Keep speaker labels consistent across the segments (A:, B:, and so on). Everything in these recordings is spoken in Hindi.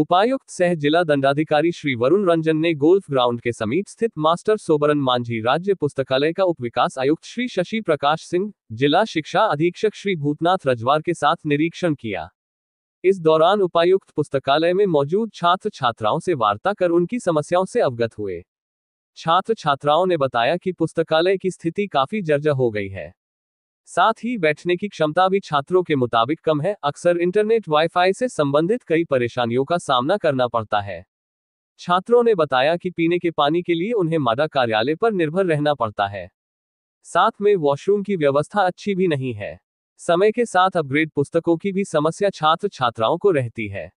A: उपायुक्त सह जिला दंडाधिकारी श्री वरुण रंजन ने गोल्फ ग्राउंड के समीप स्थित मास्टर सोबरन मांझी राज्य पुस्तकालय का उप विकास आयुक्त श्री शशि प्रकाश सिंह जिला शिक्षा अधीक्षक श्री भूतनाथ रजवार के साथ निरीक्षण किया इस दौरान उपायुक्त पुस्तकालय में मौजूद छात्र छात्राओं से वार्ता कर उनकी समस्याओं से अवगत हुए छात्र छात्राओं ने बताया कि पुस्तकालय की स्थिति काफी जर्जर हो गई है साथ ही बैठने की क्षमता भी छात्रों के मुताबिक कम है अक्सर इंटरनेट वाईफाई से संबंधित कई परेशानियों का सामना करना पड़ता है छात्रों ने बताया कि पीने के पानी के लिए उन्हें मादा कार्यालय पर निर्भर रहना पड़ता है साथ में वॉशरूम की व्यवस्था अच्छी भी नहीं है समय के साथ अपग्रेड पुस्तकों की भी समस्या छात्र छात्राओं को रहती है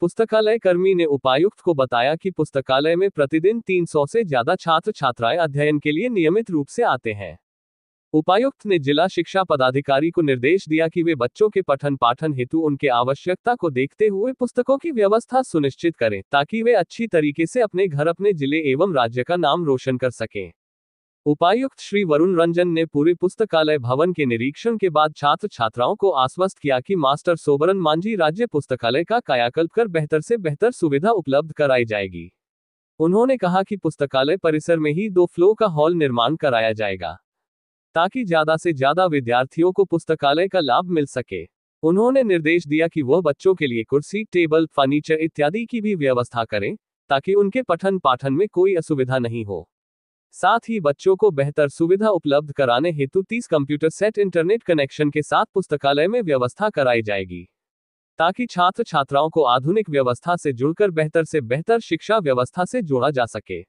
A: पुस्तकालय कर्मी ने उपायुक्त को बताया कि पुस्तकालय में प्रतिदिन 300 से ज्यादा छात्र छात्राएं अध्ययन के लिए नियमित रूप से आते हैं उपायुक्त ने जिला शिक्षा पदाधिकारी को निर्देश दिया कि वे बच्चों के पठन पाठन हेतु उनके आवश्यकता को देखते हुए पुस्तकों की व्यवस्था सुनिश्चित करें ताकि वे अच्छी तरीके से अपने घर अपने जिले एवं राज्य का नाम रोशन कर सकें उपायुक्त श्री वरुण रंजन ने पूरे पुस्तकालय भवन के निरीक्षण के बाद छात्र छात्राओं को आश्वस्त किया कि मास्टर सोबरन मांझी राज्य पुस्तकालय का कायाकल्प कर बेहतर से बेहतर सुविधा उपलब्ध कराई जाएगी उन्होंने कहा कि पुस्तकालय परिसर में ही दो फ्लो का हॉल निर्माण कराया जाएगा ताकि ज्यादा से ज्यादा विद्यार्थियों को पुस्तकालय का लाभ मिल सके उन्होंने निर्देश दिया कि वह बच्चों के लिए कुर्सी टेबल फर्नीचर इत्यादि की भी व्यवस्था करें ताकि उनके पठन पाठन में कोई असुविधा नहीं हो साथ ही बच्चों को बेहतर सुविधा उपलब्ध कराने हेतु 30 कंप्यूटर सेट इंटरनेट कनेक्शन के साथ पुस्तकालय में व्यवस्था कराई जाएगी ताकि छात्र छात्राओं को आधुनिक व्यवस्था से जुड़कर बेहतर से बेहतर शिक्षा व्यवस्था से जोड़ा जा सके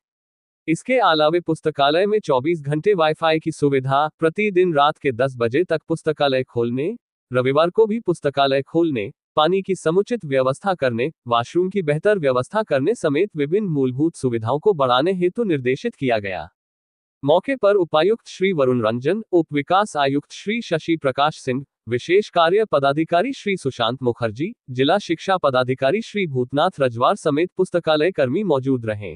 A: इसके अलावे पुस्तकालय में 24 घंटे वाईफाई की सुविधा प्रतिदिन रात के 10 बजे तक पुस्तकालय खोलने रविवार को भी पुस्तकालय खोलने पानी की समुचित व्यवस्था करने वॉशरूम की बेहतर व्यवस्था करने समेत विभिन्न मूलभूत सुविधाओं को बढ़ाने हेतु निर्देशित किया गया मौके पर उपायुक्त श्री वरुण रंजन उप विकास आयुक्त श्री शशि प्रकाश सिंह विशेष कार्य पदाधिकारी श्री सुशांत मुखर्जी जिला शिक्षा पदाधिकारी श्री भूतनाथ रजवार समेत पुस्तकालय कर्मी मौजूद रहे